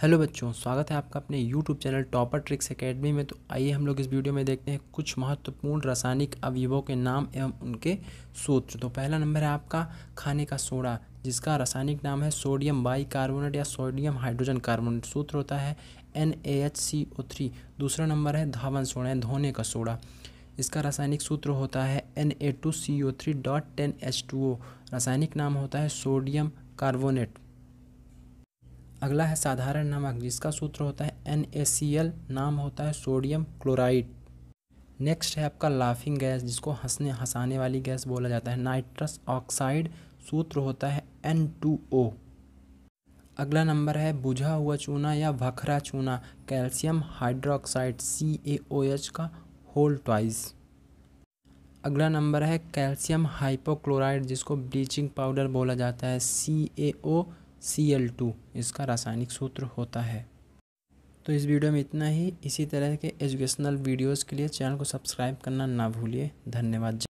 hello बच्चों स्वागत है आपका अपने YouTube channel topper tricks academy में तो आइए हम लोग इस वीडियो में देखते हैं कुछ महत्वपूर्ण रासायनिक अवयवों के नाम एवं उनके सूत्र तो पहला नंबर है आपका खाने का सोडा जिसका रासायनिक नाम है सोडियम बाई कार्बोनेट या सोडियम हाइड्रोजन कार्बोनेट सूत्र होता है N A H C O three दूसरा नंबर है धावन सोडा या धोने का सोडा इसका रासायनिक सूत्र होता है N A two C O three dot ten H two O रासायनिक नाम होता है सोडियम कार्बोनेट अगला है साधारण नमक जिसका सूत्र होता है एन नाम होता है सोडियम क्लोराइड नेक्स्ट है आपका लाफिंग गैस जिसको हंसने हंसाने वाली गैस बोला जाता है नाइट्रस ऑक्साइड सूत्र होता है एन अगला नंबर है बुझा हुआ चूना या वखरा चूना calcium hydroxide C A O H का होल ट्वाइस अगला नंबर है कैल्शियम हाइपोक्लोराइड जिसको ब्लीचिंग पाउडर बोला जाता है सी A O C L two इसका रासायनिक सूत्र होता है तो इस वीडियो में इतना ही इसी तरह के एजुकेशनल वीडियोस के लिए चैनल को सब्सक्राइब करना ना भूलिए धन्यवाद